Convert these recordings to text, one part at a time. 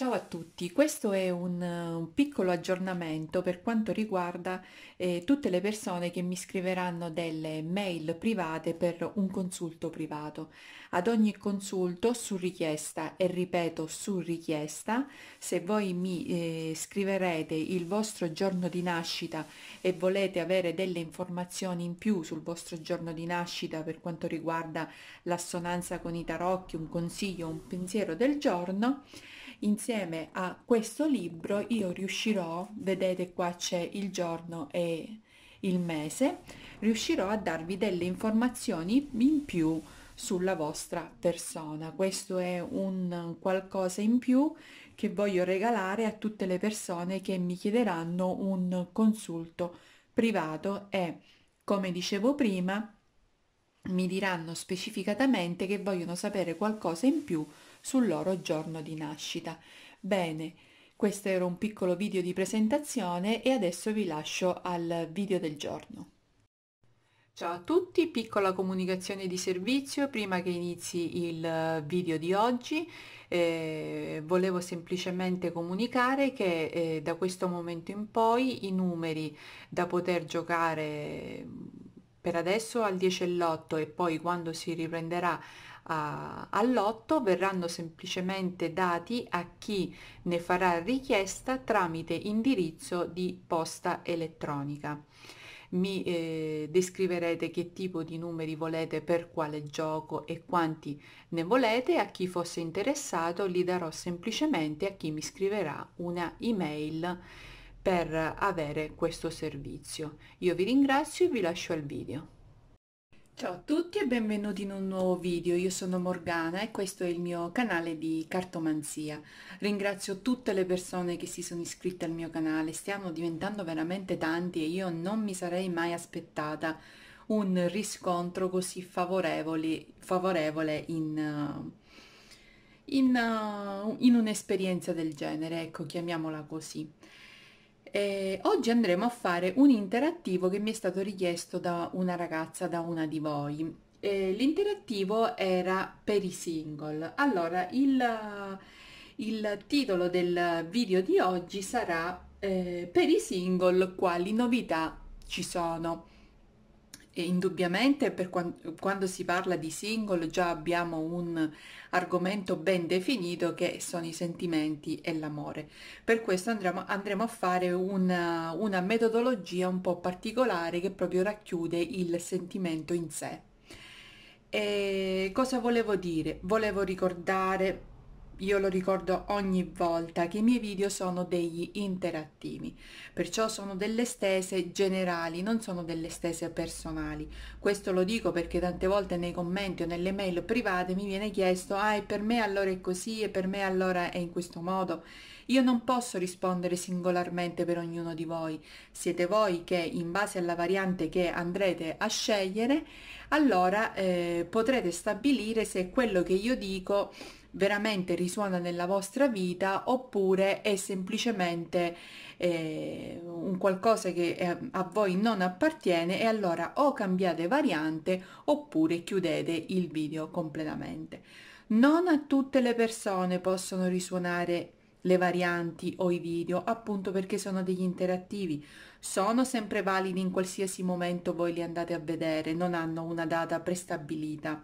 Ciao a tutti, questo è un, un, piccolo aggiornamento per quanto riguarda eh, tutte le persone che mi scriveranno delle mail private per un consulto privato. Ad ogni consulto su richiesta, e ripeto su richiesta, se voi mi eh, scriverete il vostro giorno di nascita e volete avere delle informazioni in più sul vostro giorno di nascita per quanto riguarda l'assonanza con i tarocchi, un consiglio, un pensiero del giorno, insieme a questo libro io riuscirò, vedete qua c'è il giorno e il mese, riuscirò a darvi delle informazioni in più sulla vostra persona. Questo è un qualcosa in più che voglio regalare a tutte le persone che mi chiederanno un consulto privato e, come dicevo prima, mi diranno specificatamente che vogliono sapere qualcosa in più sul loro giorno di nascita. Bene, questo era un piccolo video di presentazione e adesso vi lascio al video del giorno. Ciao a tutti, piccola comunicazione di servizio prima che inizi il video di oggi. Eh, volevo semplicemente comunicare che eh, da questo momento in poi i numeri da poter giocare mm, per adesso al 10 e l'8 e poi quando si riprenderà all'otto verranno semplicemente dati a chi ne farà richiesta tramite indirizzo di posta elettronica. Mi eh, descriverete che tipo di numeri volete per quale gioco e quanti ne volete. A chi fosse interessato li darò semplicemente a chi mi scriverà una email per avere questo servizio. Io vi ringrazio e vi lascio al video. Ciao a tutti e benvenuti in un nuovo video, io sono Morgana e questo è il mio canale di cartomanzia. Ringrazio tutte le persone che si sono iscritte al mio canale, stiamo diventando veramente tanti e io non mi sarei mai aspettata un riscontro così favorevole, favorevole in, in, uh, in un'esperienza del genere, ecco chiamiamola così. Eh, oggi andremo a fare un interattivo che mi è stato richiesto da una ragazza, da una di voi. Eh, l'interattivo era per i single. Allora, il, il titolo del video di oggi sarà eh, Per i single quali novità ci sono. E indubbiamente per quando, quando si parla di single già abbiamo un argomento ben definito che sono i sentimenti e l'amore. Per questo andremo, andremo a fare una, una metodologia un po' particolare che proprio racchiude il sentimento in sé. E cosa volevo dire? Volevo ricordare io lo ricordo ogni volta che i miei video sono degli interattivi, perciò sono delle stese generali, non sono delle stese personali. Questo lo dico perché tante volte nei commenti o nelle mail private mi viene chiesto ah e per me allora è così e per me allora è in questo modo. Io non posso rispondere singolarmente per ognuno di voi, siete voi che in base alla variante che andrete a scegliere, allora eh, potrete stabilire se quello che io dico veramente risuona nella vostra vita oppure è semplicemente eh, un qualcosa che eh, a voi non appartiene e allora o cambiate variante oppure chiudete il video completamente. Non a tutte le persone possono risuonare le varianti o i video appunto perché sono degli interattivi sono sempre validi in qualsiasi momento voi li andate a vedere non hanno una data prestabilita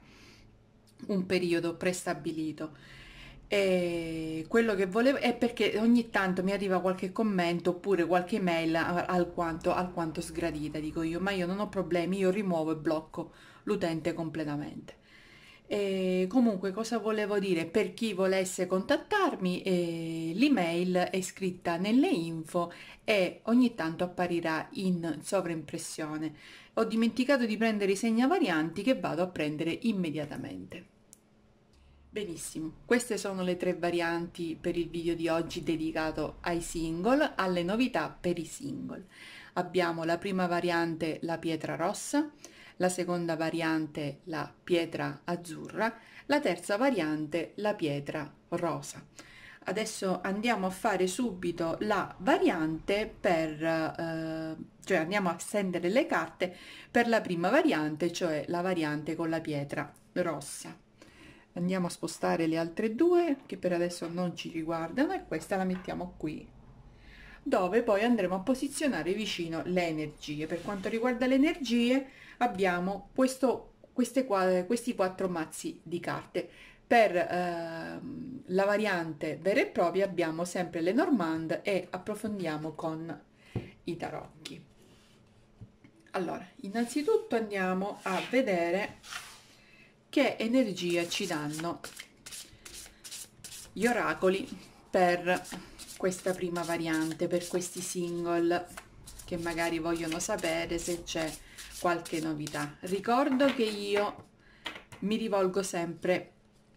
un periodo prestabilito e quello che volevo è perché ogni tanto mi arriva qualche commento oppure qualche mail alquanto, alquanto sgradita dico io ma io non ho problemi io rimuovo e blocco l'utente completamente e comunque cosa volevo dire? Per chi volesse contattarmi, eh, l'email è scritta nelle info e ogni tanto apparirà in sovraimpressione. Ho dimenticato di prendere i segnavarianti che vado a prendere immediatamente. Benissimo, queste sono le tre varianti per il video di oggi dedicato ai single, alle novità per i single. Abbiamo la prima variante la pietra rossa, la seconda variante la pietra azzurra, la terza variante la pietra rosa. Adesso andiamo a fare subito la variante per, eh, cioè andiamo a stendere le carte per la prima variante, cioè la variante con la pietra rossa. Andiamo a spostare le altre due che per adesso non ci riguardano e questa la mettiamo qui dove poi andremo a posizionare vicino le energie. Per quanto riguarda le energie, abbiamo questo, queste, questi quattro mazzi di carte. Per eh, la variante vera e propria abbiamo sempre le Normand e approfondiamo con i tarocchi. Allora, innanzitutto andiamo a vedere che energia ci danno gli oracoli per questa prima variante, per questi single che magari vogliono sapere se c'è qualche novità. Ricordo che io mi rivolgo sempre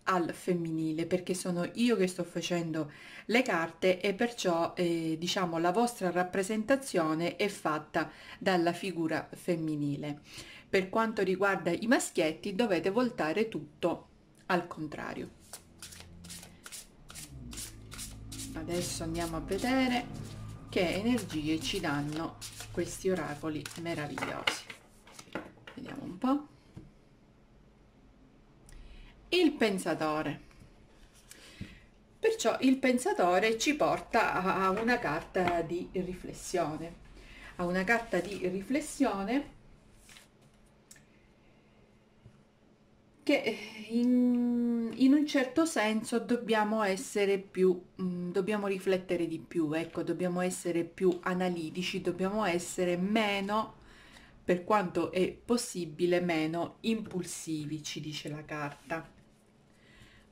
al femminile perché sono io che sto facendo le carte e perciò eh, diciamo la vostra rappresentazione è fatta dalla figura femminile. Per quanto riguarda i maschietti dovete voltare tutto al contrario. Adesso andiamo a vedere che energie ci danno questi oracoli meravigliosi vediamo un po'. Il pensatore. Perciò il pensatore ci porta a una carta di riflessione, a una carta di riflessione che eh, in, in un certo senso dobbiamo essere più, mm, dobbiamo riflettere di più, ecco, dobbiamo essere più analitici, dobbiamo essere meno per quanto è possibile meno impulsivi, ci dice la carta.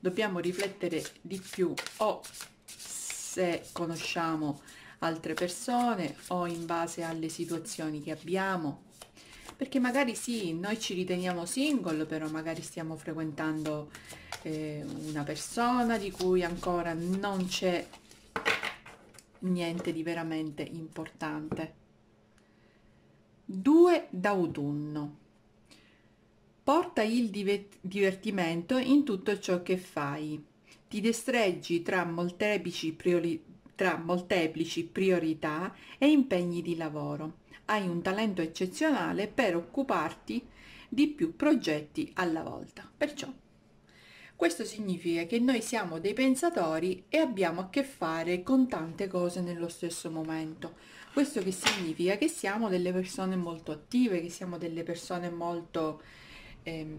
Dobbiamo riflettere di più o se conosciamo altre persone o in base alle situazioni che abbiamo, perché magari sì, noi ci riteniamo single, però magari stiamo frequentando eh, una persona di cui ancora non c'è niente di veramente importante. 2 d'autunno. Porta il divertimento in tutto ciò che fai. Ti destreggi tra molteplici, priori tra molteplici priorità e impegni di lavoro. Hai un talento eccezionale per occuparti di più progetti alla volta. Perciò questo significa che noi siamo dei pensatori e abbiamo a che fare con tante cose nello stesso momento. Questo che significa che siamo delle persone molto attive, che siamo delle persone molto, ehm,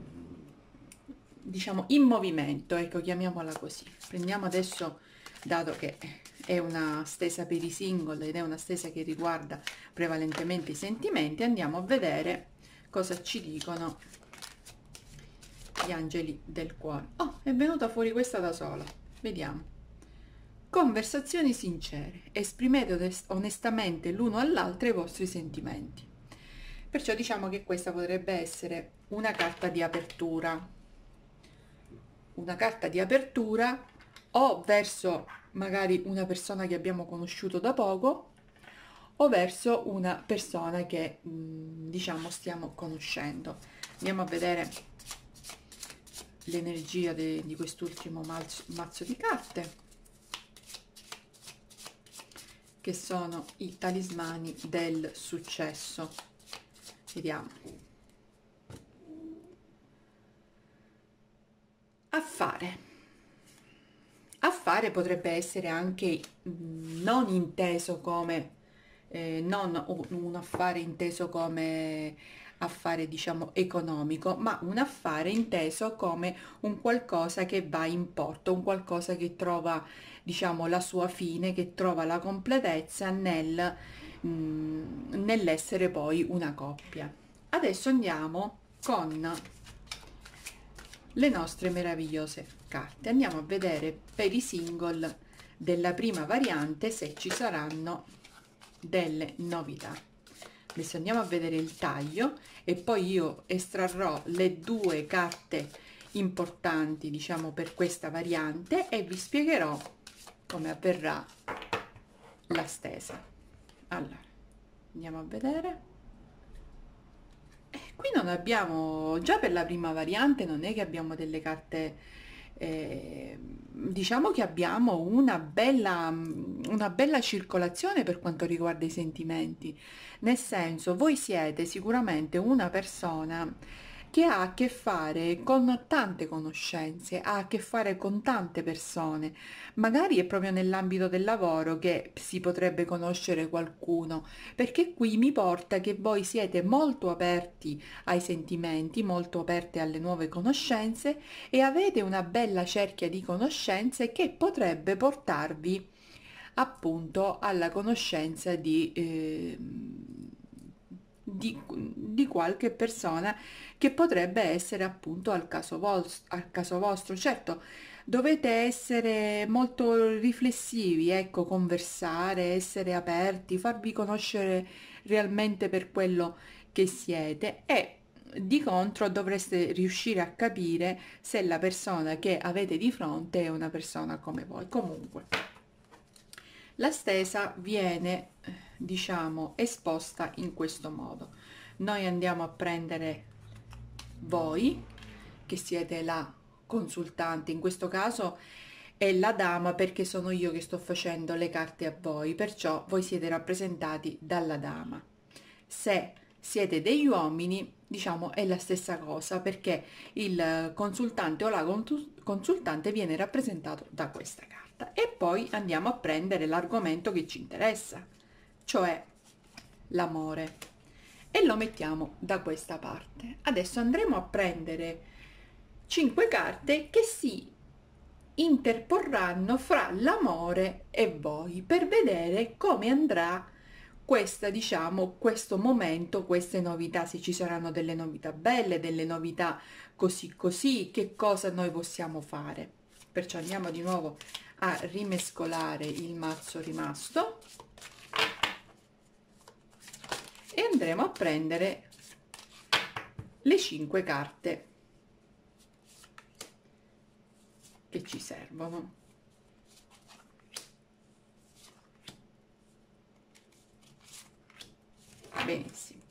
diciamo, in movimento, ecco, chiamiamola così. Prendiamo adesso, dato che è una stesa per i single ed è una stesa che riguarda prevalentemente i sentimenti, andiamo a vedere cosa ci dicono gli angeli del cuore. Oh, è venuta fuori questa da sola, vediamo. Conversazioni sincere. Esprimete onestamente l'uno all'altro i vostri sentimenti. Perciò diciamo che questa potrebbe essere una carta di apertura. Una carta di apertura o verso magari una persona che abbiamo conosciuto da poco o verso una persona che mm, diciamo stiamo conoscendo. Andiamo a vedere l'energia di quest'ultimo mazzo, mazzo di carte che sono i talismani del successo vediamo affare affare potrebbe essere anche mm, non inteso come eh, non un affare inteso come affare diciamo economico ma un affare inteso come un qualcosa che va in porto un qualcosa che trova diciamo la sua fine che trova la completezza nel, mm, nell'essere poi una coppia adesso andiamo con le nostre meravigliose carte andiamo a vedere per i single della prima variante se ci saranno delle novità adesso andiamo a vedere il taglio e poi io estrarrò le due carte importanti diciamo per questa variante e vi spiegherò come avverrà la stesa allora andiamo a vedere eh, qui non abbiamo già per la prima variante non è che abbiamo delle carte eh, diciamo che abbiamo una bella, una bella circolazione per quanto riguarda i sentimenti nel senso voi siete sicuramente una persona che ha a che fare con tante conoscenze, ha a che fare con tante persone. Magari è proprio nell'ambito del lavoro che si potrebbe conoscere qualcuno, perché qui mi porta che voi siete molto aperti ai sentimenti, molto aperte alle nuove conoscenze e avete una bella cerchia di conoscenze che potrebbe portarvi appunto alla conoscenza di... Eh, di, di qualche persona che potrebbe essere appunto al caso, vostro, al caso vostro. Certo, dovete essere molto riflessivi, ecco, conversare, essere aperti, farvi conoscere realmente per quello che siete e di contro dovreste riuscire a capire se la persona che avete di fronte è una persona come voi. Comunque, la stesa viene diciamo esposta in questo modo noi andiamo a prendere voi che siete la consultante in questo caso è la dama perché sono io che sto facendo le carte a voi perciò voi siete rappresentati dalla dama se siete degli uomini diciamo è la stessa cosa perché il consultante o la consultante viene rappresentato da questa carta e poi andiamo a prendere l'argomento che ci interessa cioè l'amore e lo mettiamo da questa parte adesso andremo a prendere cinque carte che si interporranno fra l'amore e voi per vedere come andrà questa diciamo questo momento queste novità se ci saranno delle novità belle delle novità così così che cosa noi possiamo fare perciò andiamo di nuovo a rimescolare il mazzo rimasto e andremo a prendere le 5 carte che ci servono benissimo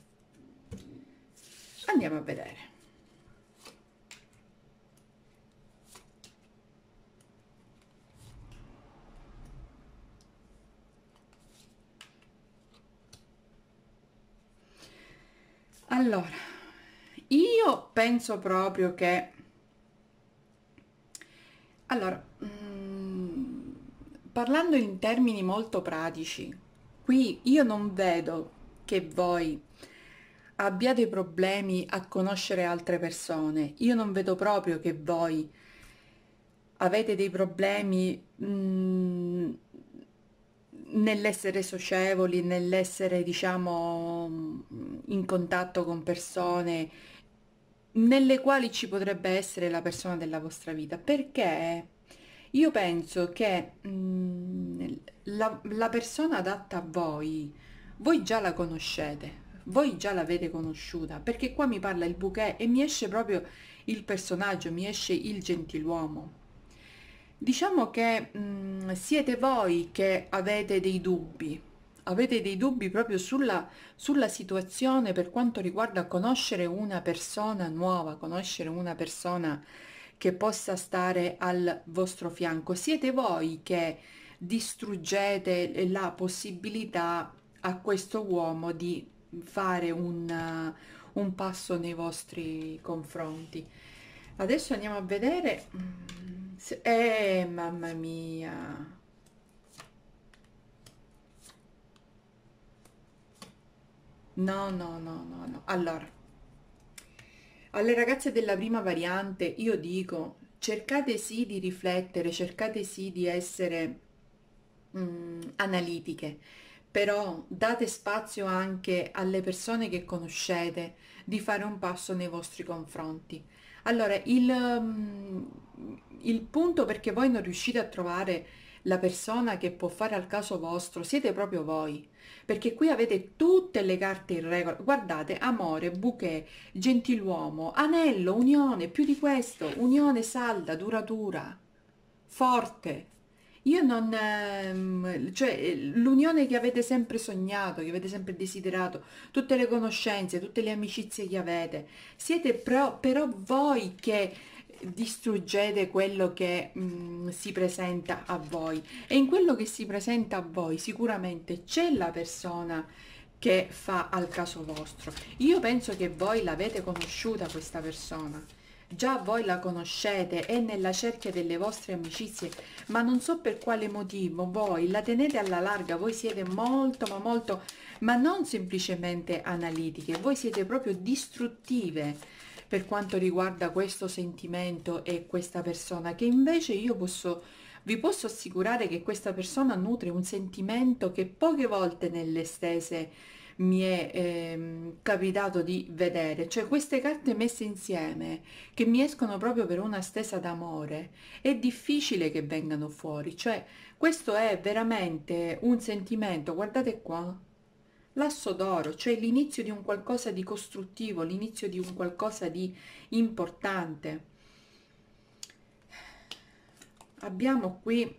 andiamo a vedere Allora, io penso proprio che... Allora, mh, mm, parlando in termini molto pratici, qui io non vedo che voi abbiate problemi a conoscere altre persone. Io non vedo proprio che voi avete dei problemi mm, nell'essere socievoli, nell'essere, diciamo, in contatto con persone nelle quali ci potrebbe essere la persona della vostra vita, perché io penso che mh, mm, la, la persona adatta a voi, voi già la conoscete, voi già l'avete conosciuta, perché qua mi parla il bouquet e mi esce proprio il personaggio, mi esce il gentiluomo. Diciamo che mh, mm, siete voi che avete dei dubbi, avete dei dubbi proprio sulla, sulla situazione per quanto riguarda conoscere una persona nuova, conoscere una persona che possa stare al vostro fianco, siete voi che distruggete la possibilità a questo uomo di fare un, un passo nei vostri confronti. Adesso andiamo a vedere... Mm, eh, mamma mia! No, no, no, no, no. Allora, alle ragazze della prima variante io dico cercate sì di riflettere, cercate sì di essere mh, mm, analitiche, però date spazio anche alle persone che conoscete di fare un passo nei vostri confronti. Allora, il, mm, il, punto perché voi non riuscite a trovare la persona che può fare al caso vostro, siete proprio voi perché qui avete tutte le carte in regola. Guardate, amore, bouquet, gentiluomo, anello, unione, più di questo, unione salda, duratura, forte. Io non... Ehm, cioè l'unione che avete sempre sognato, che avete sempre desiderato, tutte le conoscenze, tutte le amicizie che avete, siete però, però voi che distruggete quello che mh, mm, si presenta a voi e in quello che si presenta a voi sicuramente c'è la persona che fa al caso vostro. Io penso che voi l'avete conosciuta questa persona, già voi la conoscete, è nella cerchia delle vostre amicizie, ma non so per quale motivo voi la tenete alla larga, voi siete molto ma molto, ma non semplicemente analitiche, voi siete proprio distruttive per quanto riguarda questo sentimento e questa persona che invece io posso vi posso assicurare che questa persona nutre un sentimento che poche volte nelle stese mi è ehm, capitato di vedere, cioè queste carte messe insieme che mi escono proprio per una stesa d'amore, è difficile che vengano fuori, cioè questo è veramente un sentimento, guardate qua, l'asso d'oro, cioè l'inizio di un qualcosa di costruttivo, l'inizio di un qualcosa di importante. Abbiamo qui,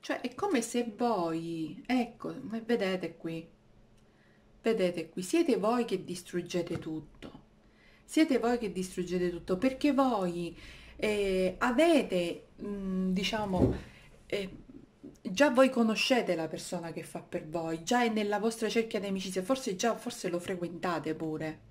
cioè è come se voi, ecco, vedete qui, vedete qui, siete voi che distruggete tutto, siete voi che distruggete tutto perché voi eh, avete, mh, diciamo, eh, già voi conoscete la persona che fa per voi, già è nella vostra cerchia di amicizia, forse già forse lo frequentate pure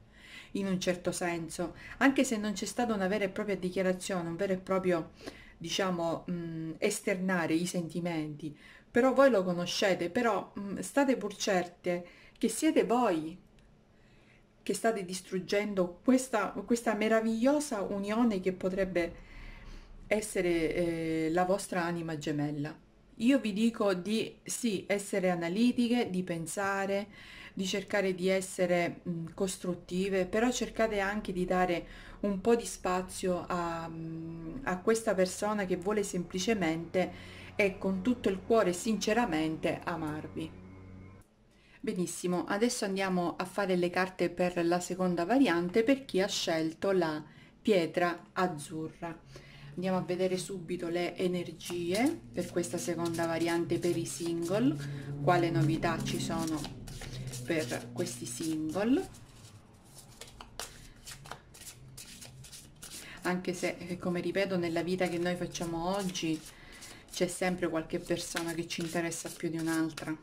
in un certo senso, anche se non c'è stata una vera e propria dichiarazione, un vero e proprio diciamo mh, esternare i sentimenti, però voi lo conoscete, però mh, state pur certe che siete voi che state distruggendo questa, questa meravigliosa unione che potrebbe essere eh, la vostra anima gemella. Io vi dico di sì, essere analitiche, di pensare, di cercare di essere mh, costruttive, però cercate anche di dare un po' di spazio a, a questa persona che vuole semplicemente e con tutto il cuore sinceramente amarvi. Benissimo, adesso andiamo a fare le carte per la seconda variante per chi ha scelto la pietra azzurra andiamo a vedere subito le energie per questa seconda variante per i single quale novità ci sono per questi single anche se eh, come ripeto nella vita che noi facciamo oggi c'è sempre qualche persona che ci interessa più di un'altra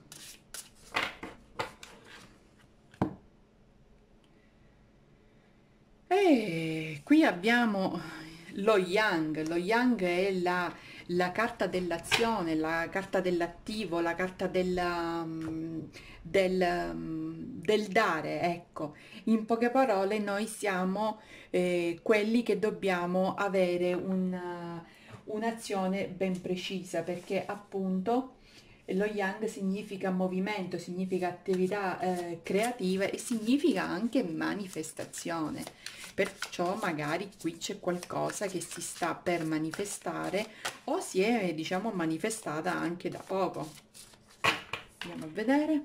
e eh, qui abbiamo lo yang, lo yang è la, la carta dell'azione, la carta dell'attivo, la carta della, del, mm, mm, del, dare, ecco. In poche parole noi siamo eh, quelli che dobbiamo avere un'azione ben precisa perché appunto lo yang significa movimento, significa attività eh, creative e significa anche manifestazione. Perciò magari qui c'è qualcosa che si sta per manifestare o si è diciamo manifestata anche da poco. Andiamo a vedere.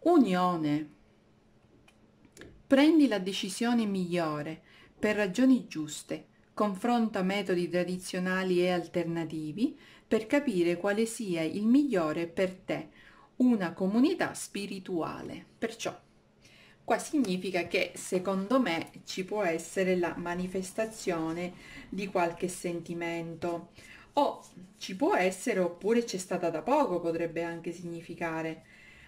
Unione. Prendi la decisione migliore per ragioni giuste confronta metodi tradizionali e alternativi per capire quale sia il migliore per te, una comunità spirituale. Perciò, qua significa che secondo me ci può essere la manifestazione di qualche sentimento o ci può essere oppure c'è stata da poco, potrebbe anche significare.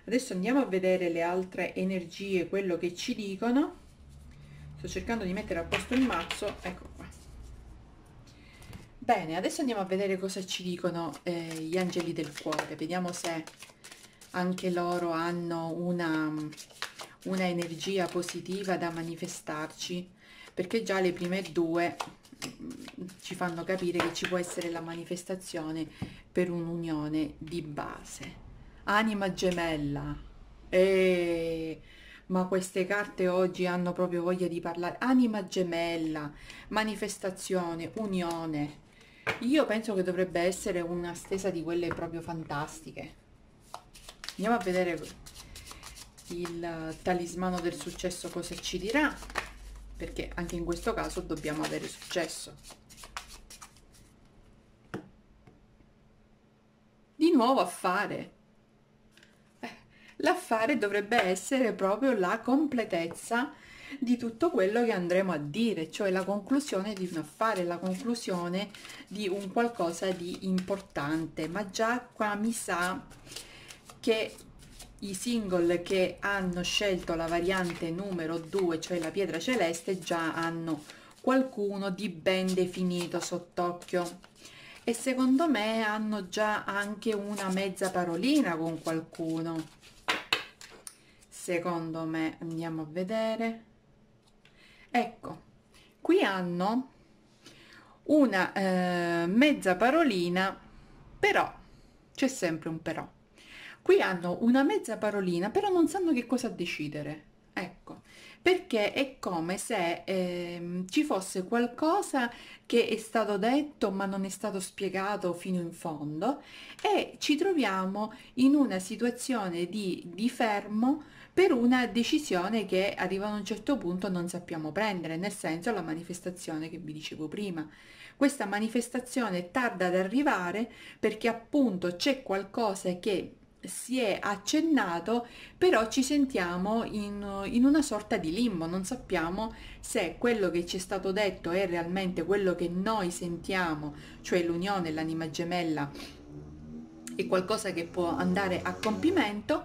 Adesso andiamo a vedere le altre energie, quello che ci dicono. Sto cercando di mettere a posto il mazzo, ecco qua. Bene, adesso andiamo a vedere cosa ci dicono eh, gli angeli del cuore. Vediamo se anche loro hanno una, una energia positiva da manifestarci, perché già le prime due mm, ci fanno capire che ci può essere la manifestazione per un'unione di base. Anima gemella. E eh, ma queste carte oggi hanno proprio voglia di parlare. Anima gemella, manifestazione, unione. Io penso che dovrebbe essere una stesa di quelle proprio fantastiche. Andiamo a vedere il talismano del successo cosa ci dirà, perché anche in questo caso dobbiamo avere successo. Di nuovo affare. Eh, l'affare dovrebbe essere proprio la completezza di tutto quello che andremo a dire, cioè la conclusione di un affare, la conclusione di un qualcosa di importante, ma già qua mi sa che i single che hanno scelto la variante numero 2, cioè la pietra celeste, già hanno qualcuno di ben definito sott'occhio e secondo me hanno già anche una mezza parolina con qualcuno secondo me andiamo a vedere ecco qui hanno una eh, mezza parolina però c'è sempre un però qui hanno una mezza parolina però non sanno che cosa decidere ecco perché è come se eh, ci fosse qualcosa che è stato detto ma non è stato spiegato fino in fondo e ci troviamo in una situazione di, di fermo per una decisione che arriva a un certo punto non sappiamo prendere, nel senso la manifestazione che vi dicevo prima. Questa manifestazione tarda ad arrivare perché appunto c'è qualcosa che si è accennato, però ci sentiamo in, in, una sorta di limbo, non sappiamo se quello che ci è stato detto è realmente quello che noi sentiamo, cioè l'unione, l'anima gemella, è qualcosa che può andare a compimento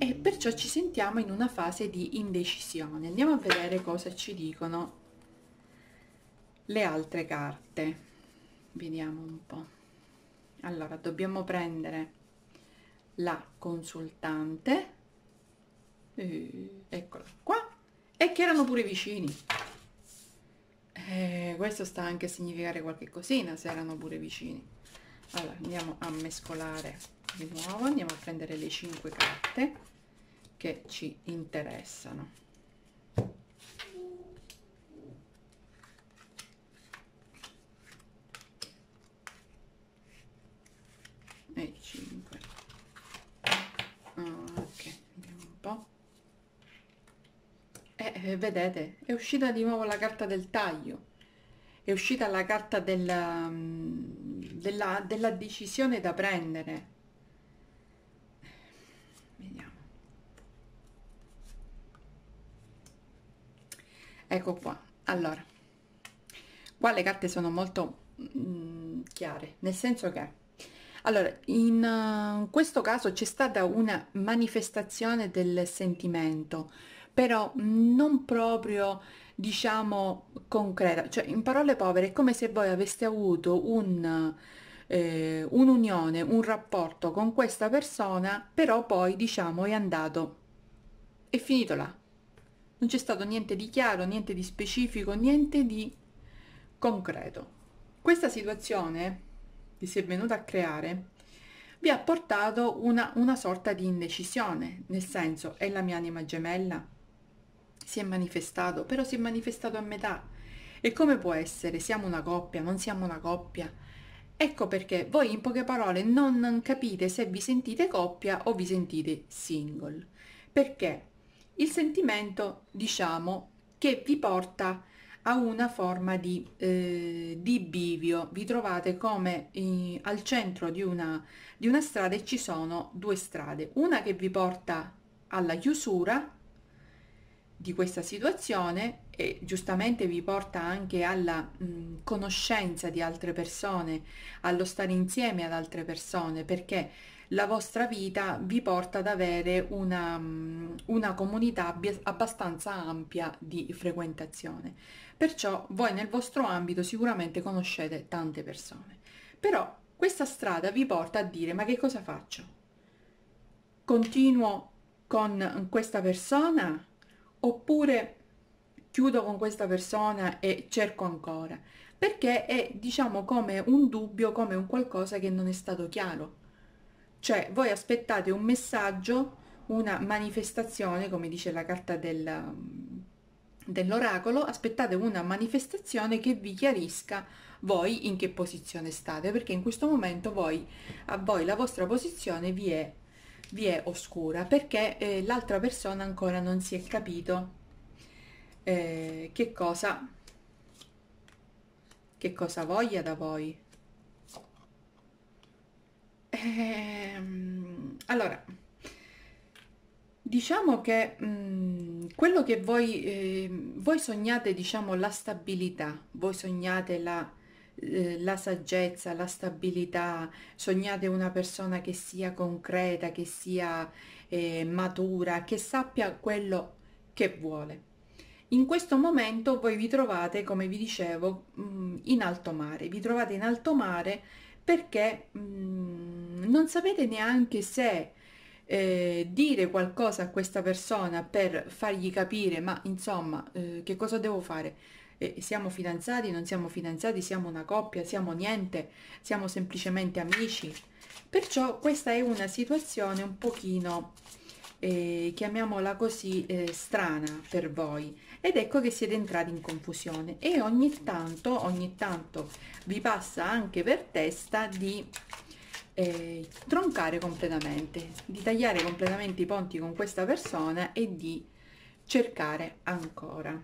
e perciò ci sentiamo in una fase di indecisione. Andiamo a vedere cosa ci dicono le altre carte. Vediamo un po'. Allora, dobbiamo prendere la consultante, eh, eccola qua, e che erano pure vicini. Eh, questo sta anche a significare qualche cosina, se erano pure vicini. Allora, andiamo a mescolare di nuovo, andiamo a prendere le cinque carte che ci interessano. E 5. Ah, ok, vediamo un po'. E eh, eh, vedete, è uscita di nuovo la carta del taglio. È uscita la carta della, mm, della, della decisione da prendere ecco qua allora qua le carte sono molto mh, mm, chiare nel senso che allora, in, uh, questo caso c'è stata una manifestazione del sentimento, però non proprio, diciamo, concreta. Cioè, in parole povere, è come se voi aveste avuto un, eh, un'unione, un rapporto con questa persona, però poi, diciamo, è andato, è finito là, non c'è stato niente di chiaro, niente di specifico, niente di concreto. Questa situazione che si è venuta a creare vi ha portato una, una sorta di indecisione, nel senso è la mia anima gemella, si è manifestato, però si è manifestato a metà. E come può essere? Siamo una coppia, non siamo una coppia? Ecco perché voi in poche parole non capite se vi sentite coppia o vi sentite single. Perché il sentimento diciamo che vi porta a una forma di, eh, di bivio vi trovate come eh, al centro di una, di una strada e ci sono due strade una che vi porta alla chiusura di questa situazione e giustamente vi porta anche alla mh, mm, conoscenza di altre persone, allo stare insieme ad altre persone, perché la vostra vita vi porta ad avere una, mm, una comunità abbastanza ampia di frequentazione. Perciò voi nel vostro ambito sicuramente conoscete tante persone. Però questa strada vi porta a dire ma che cosa faccio? Continuo con questa persona oppure chiudo con questa persona e cerco ancora? Perché è diciamo come un dubbio, come un qualcosa che non è stato chiaro. Cioè voi aspettate un messaggio, una manifestazione, come dice la carta del, mm, dell'oracolo, aspettate una manifestazione che vi chiarisca voi in che posizione state, perché in questo momento voi, a voi la vostra posizione vi è, vi è oscura, perché eh, l'altra persona ancora non si è capito eh, che cosa che cosa voglia da voi Ehm, allora, diciamo che mh, mhmm, quello che voi, eh, voi sognate, diciamo, la stabilità, voi sognate la, eh, la saggezza, la stabilità, sognate una persona che sia concreta, che sia eh, matura, che sappia quello che vuole. In questo momento voi vi trovate, come vi dicevo, mhmm, in alto mare. Vi trovate in alto mare perché mh, mhmm, non sapete neanche se eh, dire qualcosa a questa persona per fargli capire, ma insomma, eh, che cosa devo fare? Eh, siamo fidanzati, non siamo fidanzati, siamo una coppia, siamo niente, siamo semplicemente amici. Perciò questa è una situazione un pochino, eh, chiamiamola così, eh, strana per voi. Ed ecco che siete entrati in confusione e ogni tanto, ogni tanto vi passa anche per testa di eh, troncare completamente, di tagliare completamente i ponti con questa persona e di cercare ancora.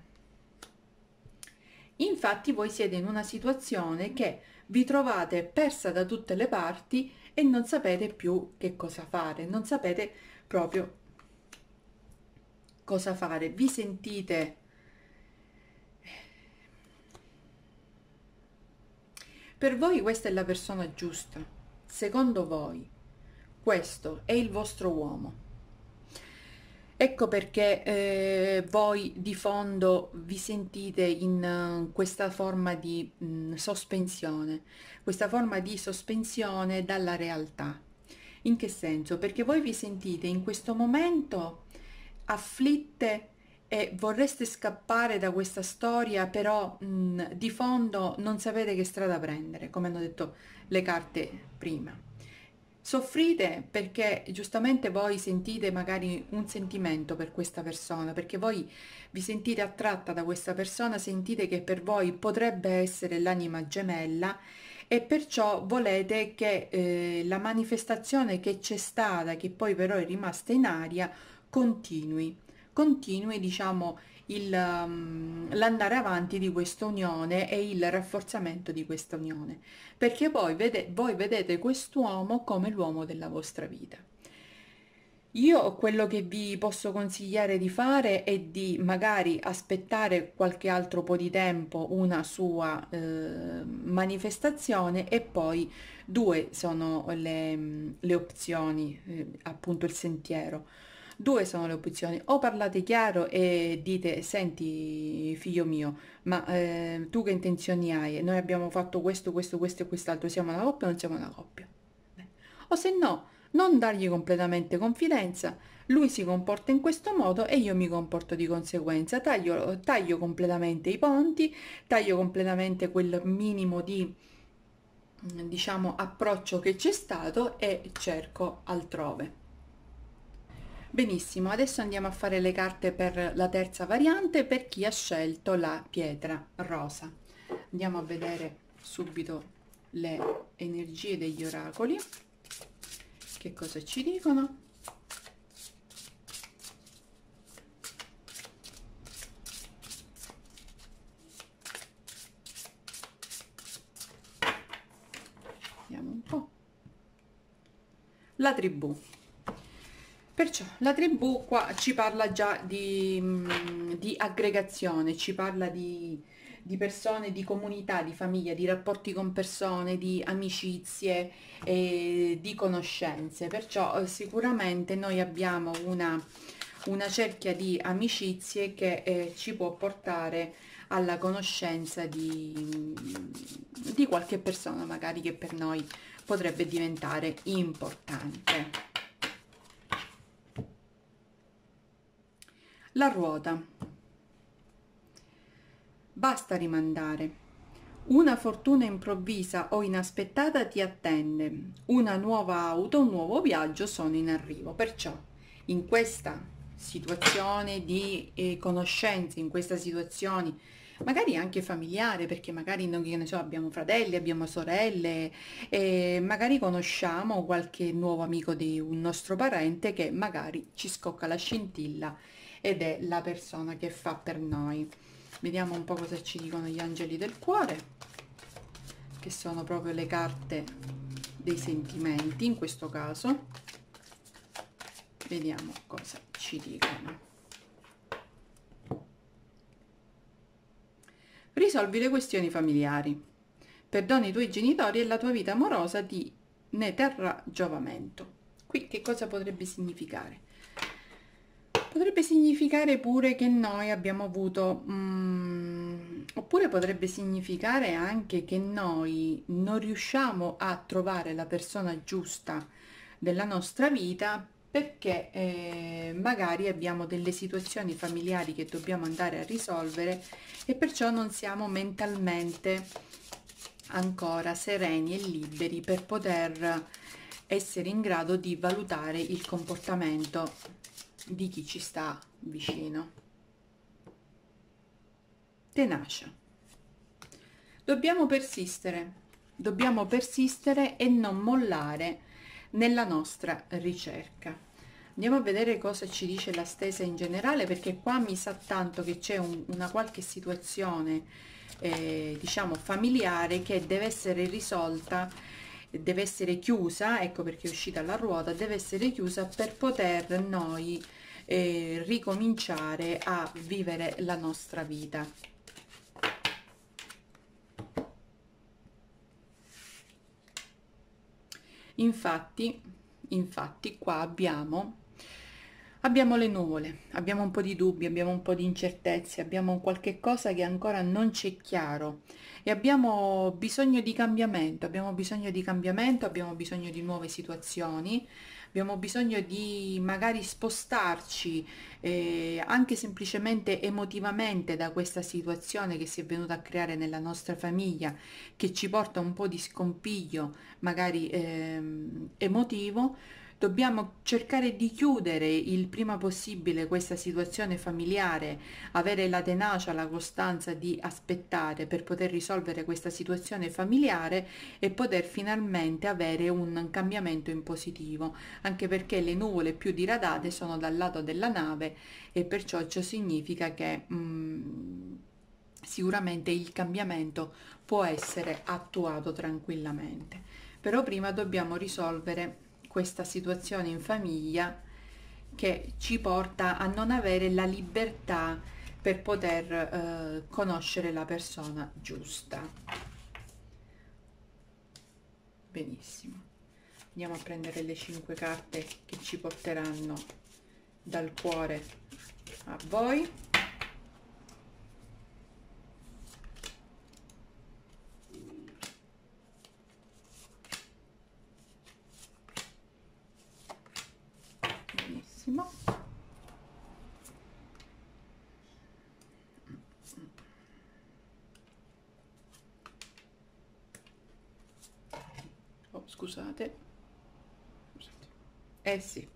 Infatti voi siete in una situazione che vi trovate persa da tutte le parti e non sapete più che cosa fare, non sapete proprio cosa fare, vi sentite per voi questa è la persona giusta secondo voi, questo è il vostro uomo. Ecco perché eh, voi di fondo vi sentite in uh, questa forma di mh, mm, sospensione, questa forma di sospensione dalla realtà. In che senso? Perché voi vi sentite in questo momento afflitte e vorreste scappare da questa storia, però mh, mm, di fondo non sapete che strada prendere, come hanno detto le carte prima. Soffrite perché giustamente voi sentite magari un sentimento per questa persona, perché voi vi sentite attratta da questa persona, sentite che per voi potrebbe essere l'anima gemella e perciò volete che eh, la manifestazione che c'è stata, che poi però è rimasta in aria, continui, continui diciamo Um, l'andare avanti di questa unione e il rafforzamento di questa unione, perché voi, vede, voi vedete quest'uomo come l'uomo della vostra vita. Io quello che vi posso consigliare di fare è di magari aspettare qualche altro po' di tempo una sua eh, manifestazione e poi due sono le, le opzioni, eh, appunto il sentiero Due sono le opzioni, o parlate chiaro e dite senti figlio mio, ma eh, tu che intenzioni hai? Noi abbiamo fatto questo, questo, questo e quest'altro, siamo una coppia o non siamo una coppia? Beh. O se no, non dargli completamente confidenza, lui si comporta in questo modo e io mi comporto di conseguenza, taglio, taglio completamente i ponti, taglio completamente quel minimo di diciamo approccio che c'è stato e cerco altrove. Benissimo, adesso andiamo a fare le carte per la terza variante per chi ha scelto la pietra rosa. Andiamo a vedere subito le energie degli oracoli, che cosa ci dicono. La tribù, Perciò la tribù qua ci parla già di, mm, di aggregazione, ci parla di, di, persone, di comunità, di famiglia, di rapporti con persone, di amicizie, eh, di conoscenze. Perciò eh, sicuramente noi abbiamo una, una, cerchia di amicizie che eh, ci può portare alla conoscenza di, di qualche persona magari che per noi potrebbe diventare importante. la ruota. Basta rimandare. Una fortuna improvvisa o inaspettata ti attende, una nuova auto, un nuovo viaggio sono in arrivo, perciò in questa situazione di eh, conoscenze, in questa situazione magari anche familiare, perché magari noi so, abbiamo fratelli, abbiamo sorelle, e magari conosciamo qualche nuovo amico di un nostro parente che magari ci scocca la scintilla ed è la persona che fa per noi vediamo un po' cosa ci dicono gli angeli del cuore che sono proprio le carte dei sentimenti in questo caso vediamo cosa ci dicono risolvi le questioni familiari perdoni i tuoi genitori e la tua vita amorosa di ne terrà giovamento qui che cosa potrebbe significare potrebbe significare pure che noi abbiamo avuto, mh, mm, oppure potrebbe significare anche che noi non riusciamo a trovare la persona giusta della nostra vita perché eh, magari abbiamo delle situazioni familiari che dobbiamo andare a risolvere e perciò non siamo mentalmente ancora sereni e liberi per poter essere in grado di valutare il comportamento di chi ci sta vicino. Tenacia. Dobbiamo persistere, dobbiamo persistere e non mollare nella nostra ricerca. Andiamo a vedere cosa ci dice la stesa in generale, perché qua mi sa tanto che c'è un, una qualche situazione, eh, diciamo, familiare che deve essere risolta deve essere chiusa ecco perché è uscita la ruota deve essere chiusa per poter noi eh, ricominciare a vivere la nostra vita infatti infatti qua abbiamo Abbiamo le nuvole, abbiamo un po' di dubbi, abbiamo un po' di incertezze, abbiamo qualche cosa che ancora non c'è chiaro e abbiamo bisogno di cambiamento, abbiamo bisogno di cambiamento, abbiamo bisogno di nuove situazioni, abbiamo bisogno di magari spostarci eh, anche semplicemente emotivamente da questa situazione che si è venuta a creare nella nostra famiglia che ci porta un po' di scompiglio magari eh, emotivo dobbiamo cercare di chiudere il prima possibile questa situazione familiare, avere la tenacia, la costanza di aspettare per poter risolvere questa situazione familiare e poter finalmente avere un cambiamento in positivo, anche perché le nuvole più diradate sono dal lato della nave e perciò ciò significa che mm, sicuramente il cambiamento può essere attuato tranquillamente. Però prima dobbiamo risolvere questa situazione in famiglia che ci porta a non avere la libertà per poter eh, conoscere la persona giusta. Benissimo. Andiamo a prendere le cinque carte che ci porteranno dal cuore a voi. Eh sì.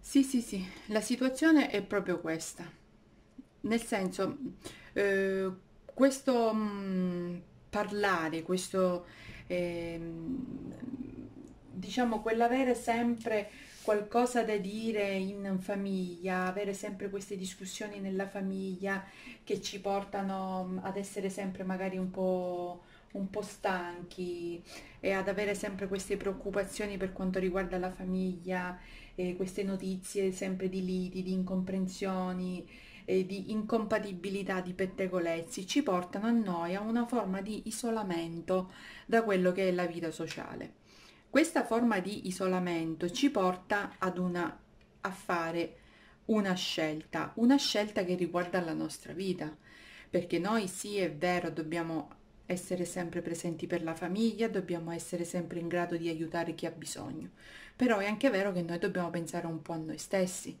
Sì, sì, sì, la situazione è proprio questa. Nel senso, eh, questo mh, mm, parlare, questo, eh, diciamo, quell'avere sempre qualcosa da dire in famiglia, avere sempre queste discussioni nella famiglia che ci portano mm, ad essere sempre magari un po' un po' stanchi e ad avere sempre queste preoccupazioni per quanto riguarda la famiglia, eh, queste notizie sempre di liti, di incomprensioni, eh, di incompatibilità, di pettegolezzi, ci portano a noi a una forma di isolamento da quello che è la vita sociale. Questa forma di isolamento ci porta ad una, a fare una scelta, una scelta che riguarda la nostra vita, perché noi sì è vero dobbiamo essere sempre presenti per la famiglia, dobbiamo essere sempre in grado di aiutare chi ha bisogno. Però è anche vero che noi dobbiamo pensare un po' a noi stessi.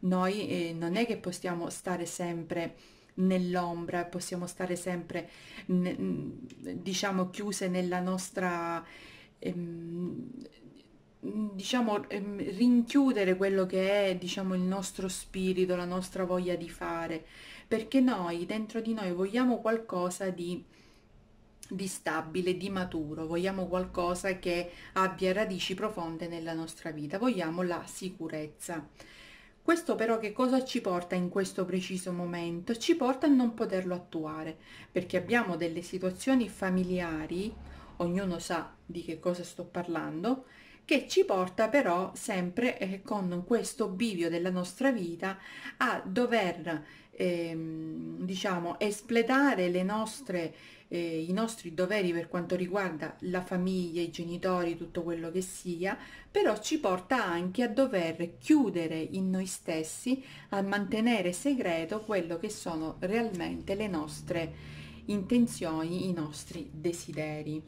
Noi eh, non è che possiamo stare sempre nell'ombra, possiamo stare sempre, mm, diciamo, chiuse nella nostra... Ehm, diciamo ehm, rinchiudere quello che è diciamo il nostro spirito la nostra voglia di fare perché noi dentro di noi vogliamo qualcosa di di stabile, di maturo, vogliamo qualcosa che abbia radici profonde nella nostra vita, vogliamo la sicurezza. Questo però che cosa ci porta in questo preciso momento? Ci porta a non poterlo attuare, perché abbiamo delle situazioni familiari, ognuno sa di che cosa sto parlando, che ci porta però sempre eh, con questo bivio della nostra vita a dover ehm, diciamo espletare le nostre eh, i nostri doveri per quanto riguarda la famiglia, i genitori, tutto quello che sia, però ci porta anche a dover chiudere in noi stessi, a mantenere segreto quello che sono realmente le nostre intenzioni, i nostri desideri.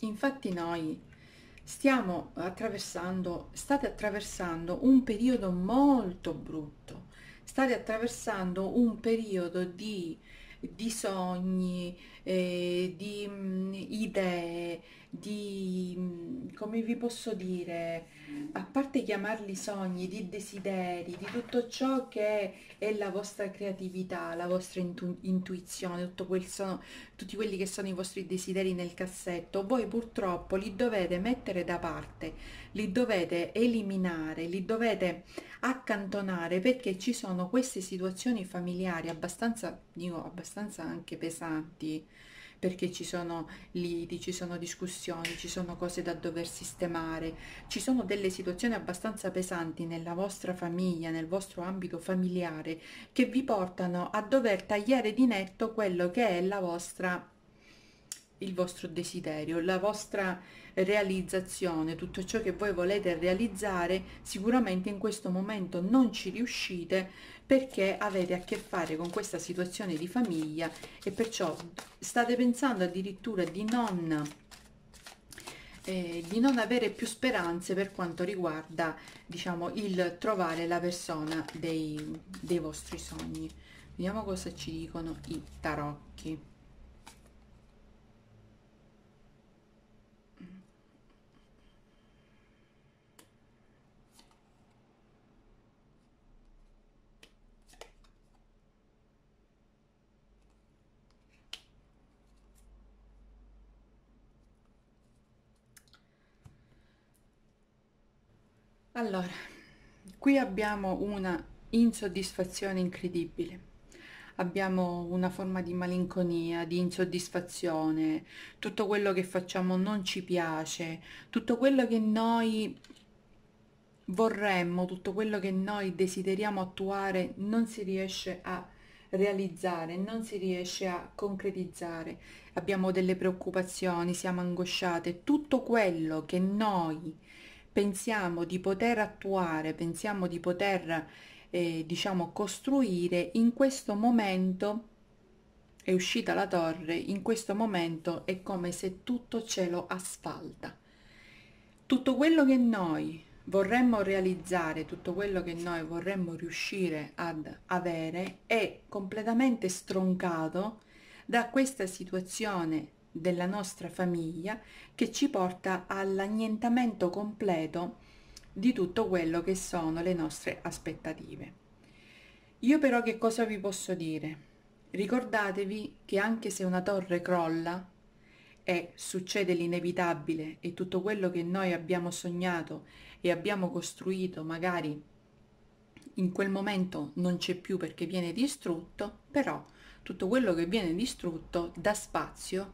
Infatti noi stiamo attraversando, state attraversando un periodo molto brutto, state attraversando un periodo di, di sogni, eh, di mh, mm, idee, di, come vi posso dire, a parte chiamarli sogni, di desideri, di tutto ciò che è la vostra creatività, la vostra intu intuizione, quel sono, tutti quelli che sono i vostri desideri nel cassetto, voi purtroppo li dovete mettere da parte, li dovete eliminare, li dovete accantonare perché ci sono queste situazioni familiari abbastanza, dico, abbastanza anche pesanti, perché ci sono liti, ci sono discussioni, ci sono cose da dover sistemare, ci sono delle situazioni abbastanza pesanti nella vostra famiglia, nel vostro ambito familiare, che vi portano a dover tagliare di netto quello che è la vostra il vostro desiderio, la vostra realizzazione, tutto ciò che voi volete realizzare, sicuramente in questo momento non ci riuscite perché avete a che fare con questa situazione di famiglia e perciò state pensando addirittura di non, eh, di non avere più speranze per quanto riguarda diciamo, il trovare la persona dei, dei vostri sogni. Vediamo cosa ci dicono i tarocchi. Allora, qui abbiamo una insoddisfazione incredibile. Abbiamo una forma di malinconia, di insoddisfazione, tutto quello che facciamo non ci piace, tutto quello che noi vorremmo, tutto quello che noi desideriamo attuare non si riesce a realizzare, non si riesce a concretizzare, abbiamo delle preoccupazioni, siamo angosciate, tutto quello che noi pensiamo di poter attuare, pensiamo di poter eh, diciamo costruire in questo momento è uscita la torre, in questo momento è come se tutto ce lo asfalta. Tutto quello che noi vorremmo realizzare, tutto quello che noi vorremmo riuscire ad avere è completamente stroncato da questa situazione della nostra famiglia che ci porta all'annientamento completo di tutto quello che sono le nostre aspettative. Io però che cosa vi posso dire? Ricordatevi che anche se una torre crolla e succede l'inevitabile e tutto quello che noi abbiamo sognato e abbiamo costruito magari in quel momento non c'è più perché viene distrutto, però tutto quello che viene distrutto dà spazio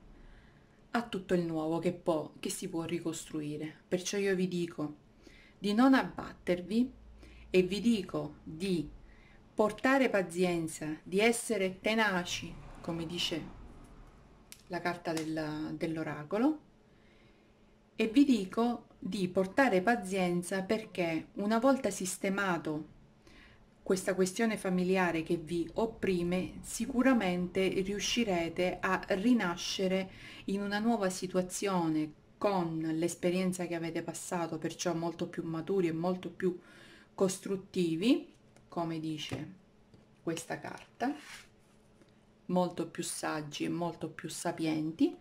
a tutto il nuovo che può, che si può ricostruire. Perciò io vi dico di non abbattervi e vi dico di portare pazienza, di essere tenaci, come dice la carta del, dell'oracolo, e vi dico di portare pazienza perché una volta sistemato questa questione familiare che vi opprime, sicuramente riuscirete a rinascere in una nuova situazione con l'esperienza che avete passato, perciò molto più maturi e molto più costruttivi, come dice questa carta, molto più saggi e molto più sapienti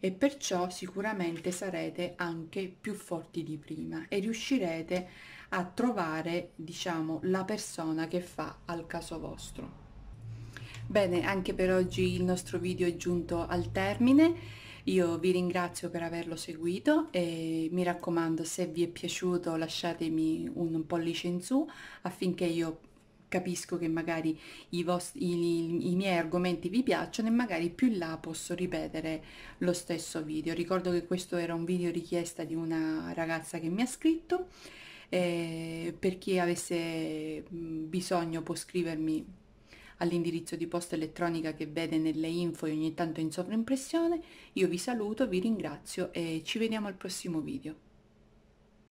e perciò sicuramente sarete anche più forti di prima e riuscirete a a trovare diciamo la persona che fa al caso vostro bene anche per oggi il nostro video è giunto al termine io vi ringrazio per averlo seguito e mi raccomando se vi è piaciuto lasciatemi un pollice in su affinché io capisco che magari i, vostri, i, i, miei argomenti vi piacciono e magari più in là posso ripetere lo stesso video. Ricordo che questo era un video richiesta di una ragazza che mi ha scritto eh, per chi avesse bisogno può scrivermi all'indirizzo di posta elettronica che vede nelle info e ogni tanto in sovraimpressione. Io vi saluto, vi ringrazio e ci vediamo al prossimo video.